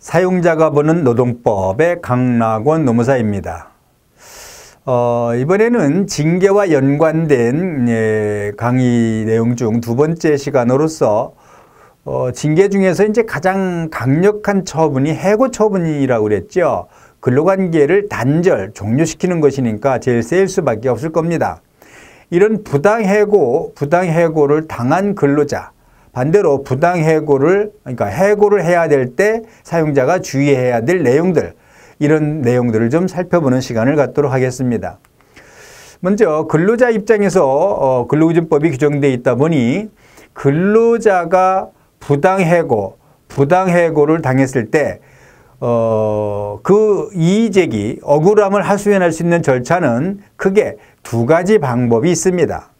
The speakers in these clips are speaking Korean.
사용자가 보는 노동법의 강락원 노무사입니다. 어, 이번에는 징계와 연관된 예, 강의 내용 중 두 번째 시간으로서 어, 징계 중에서 이제 가장 강력한 처분이 해고 처분이라고 그랬죠. 근로관계를 단절, 종료시키는 것이니까 제일 세일 수밖에 없을 겁니다. 이런 부당해고, 부당해고를 당한 근로자, 반대로 부당 해고를 그러니까 해고를 해야 될 때 사용자가 주의해야 될 내용들 이런 내용들을 좀 살펴보는 시간을 갖도록 하겠습니다. 먼저 근로자 입장에서 어, 근로기준법이 규정되어 있다 보니 근로자가 부당 해고, 부당 해고를 당했을 때 어, 그 이의제기, 억울함을 하소연할 수 있는 절차는 크게 두 가지 방법이 있습니다.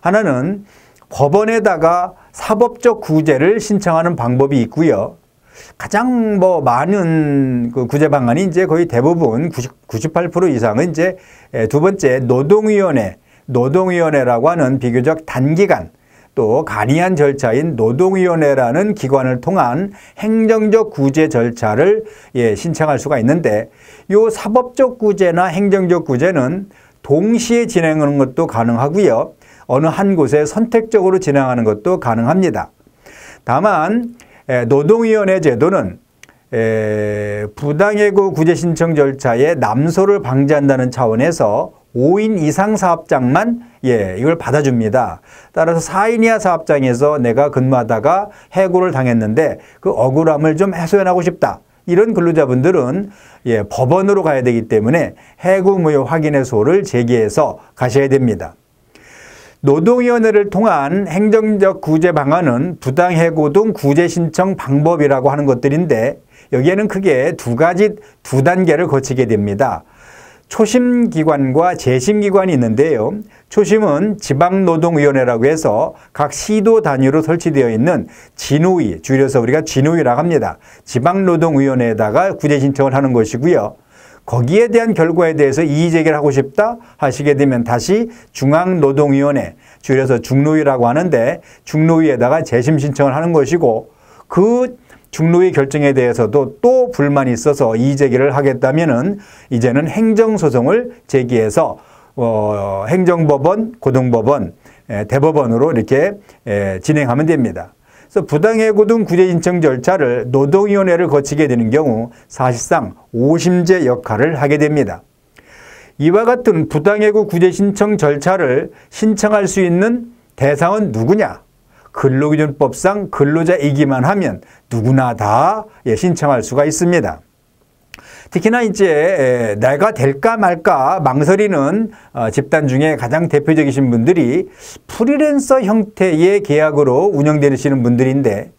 하나는 법원에다가 사법적 구제를 신청하는 방법이 있고요. 가장 뭐 많은 그 구제 방안이 이제 거의 대부분 90, 98% 이상은 이제 예, 두 번째 노동위원회, 노동위원회라고 하는 비교적 단기간 또 간이한 절차인 노동위원회라는 기관을 통한 행정적 구제 절차를 예, 신청할 수가 있는데 요 사법적 구제나 행정적 구제는 동시에 진행하는 것도 가능하고요. 어느 한 곳에 선택적으로 진행하는 것도 가능합니다. 다만 노동위원회 제도는 부당해고 구제 신청 절차에 남소를 방지한다는 차원에서 5인 이상 사업장만 예, 이걸 받아줍니다. 따라서 4인 이하 사업장에서 내가 근무하다가 해고를 당했는데 그 억울함을 좀 해소해나고 싶다. 이런 근로자분들은 예, 법원으로 가야 되기 때문에 해고 무효 확인의 소를 제기해서 가셔야 됩니다. 노동위원회를 통한 행정적 구제 방안은 부당해고 등 구제 신청 방법이라고 하는 것들인데 여기에는 크게 두 가지 두 단계를 거치게 됩니다. 초심기관과 재심기관이 있는데요. 초심은 지방노동위원회라고 해서 각 시도 단위로 설치되어 있는 진우위, 줄여서 우리가 진우위라고 합니다. 지방노동위원회에다가 구제신청을 하는 것이고요. 거기에 대한 결과에 대해서 이의 제기를 하고 싶다 하시게 되면 다시 중앙노동위원회 줄여서 중노위라고 하는데 중노위에다가 재심 신청을 하는 것이고 그 중노위 결정에 대해서도 또 불만이 있어서 이의 제기를 하겠다면은 이제는 행정소송을 제기해서 어, 행정법원, 고등법원, 에, 예, 대법원으로 이렇게 에, 예, 진행하면 됩니다. 그래서 부당해고등 구제신청 절차를 노동위원회를 거치게 되는 경우 사실상 오심제 역할을 하게 됩니다. 이와 같은 부당해고 구제신청 절차를 신청할 수 있는 대상은 누구냐? 근로기준법상 근로자이기만 하면 누구나 다 예, 신청할 수가 있습니다. 특히나 이제 내가 될까 말까 망설이는 어, 집단 중에 가장 대표적이신 분들이 프리랜서 형태의 계약으로 운영되시는 분들인데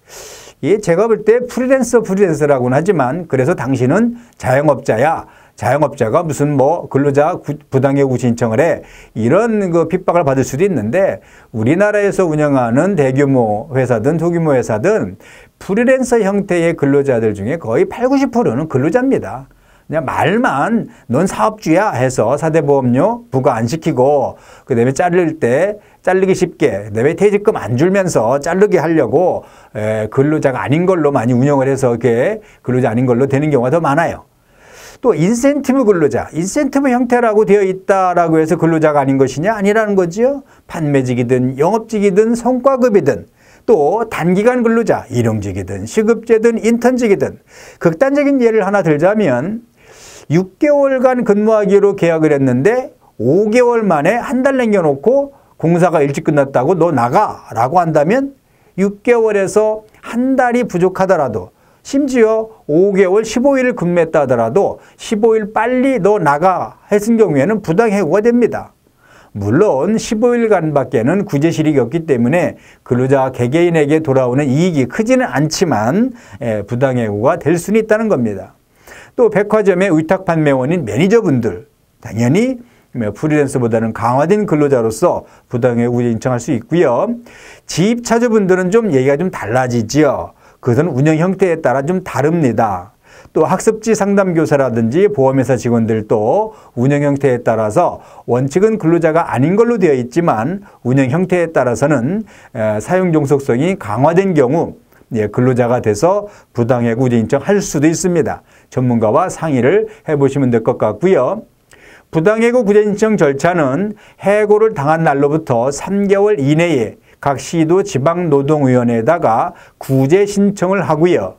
예, 제가 볼 때 프리랜서 프리랜서라고는 하지만 그래서 당신은 자영업자야 자영업자가 무슨 뭐 근로자 부당해고 신청을 해 이런 그 핍박을 받을 수도 있는데 우리나라에서 운영하는 대규모 회사든 소규모 회사든 프리랜서 형태의 근로자들 중에 거의 8, 90%는 근로자입니다. 그냥 말만 넌 사업주야 해서 사대보험료 부과 안 시키고 그다음에 자를 때 자르기 쉽게 그다음에 퇴직금 안 줄면서 자르게 하려고 에, 예, 근로자가 아닌 걸로 많이 운영을 해서 이게 근로자 아닌 걸로 되는 경우가 더 많아요. 또 인센티브 근로자, 인센티브 형태라고 되어 있다라고 해서 근로자가 아닌 것이냐 아니라는 거지요. 판매직이든 영업직이든 성과급이든 또 단기간 근로자, 일용직이든 시급제든 인턴직이든 극단적인 예를 하나 들자면 6개월간 근무하기로 계약을 했는데 5개월 만에 한 달 남겨놓고 공사가 일찍 끝났다고 너 나가 라고 한다면 6개월에서 한 달이 부족하더라도 심지어 5개월 15일을 근무했다 하더라도 15일 빨리 너 나가 했은 경우에는 부당해고가 됩니다. 물론 15일간밖에는 구제실이었기 때문에 근로자 개개인에게 돌아오는 이익이 크지는 않지만 예, 부당해고가 될 수는 있다는 겁니다. 또 백화점의 위탁 판매원인 매니저분들 당연히 뭐 프리랜서보다는 강화된 근로자로서 부당해고제 신청할 수 있고요. 지차주분들은좀 얘기가 좀 달라지지요. 그것은 운영 형태에 따라 좀 다릅니다. 또 학습지 상담교사라든지 보험회사 직원들도 운영 형태에 따라서 원칙은 근로자가 아닌 걸로 되어 있지만 운영 형태에 따라서는 사용 종속성이 강화된 경우 예, 근로자가 돼서 부당해고 제 인정할 수도 있습니다. 전문가와 상의를 해보시면 될 것 같고요. 부당해고 구제 인정 절차는 해고를 당한 날로부터 3개월 이내에 각 시도 지방노동위원회에다가 구제 신청을 하고요.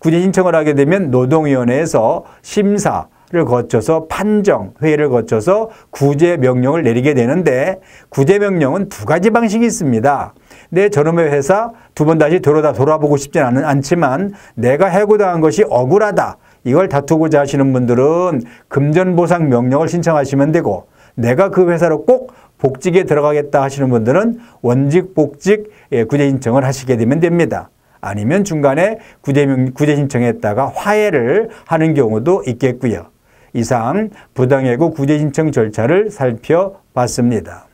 구제 신청을 하게 되면 노동위원회에서 심사, 를 거쳐서 판정, 회의를 거쳐서 구제 명령을 내리게 되는데 구제 명령은 두 가지 방식이 있습니다. 내 저놈의 회사 두 번 다시 돌아다 돌아보고 싶진 않, 않지만 내가 해고당한 것이 억울하다. 이걸 다투고자 하시는 분들은 금전보상 명령을 신청하시면 되고 내가 그 회사로 꼭 복직에 들어가겠다 하시는 분들은 원직 복직 예, 구제 신청을 하시게 되면 됩니다. 아니면 중간에 구제 구제 신청했다가 화해를 하는 경우도 있겠고요. 이상 부당해고 구제신청 절차를 살펴봤습니다.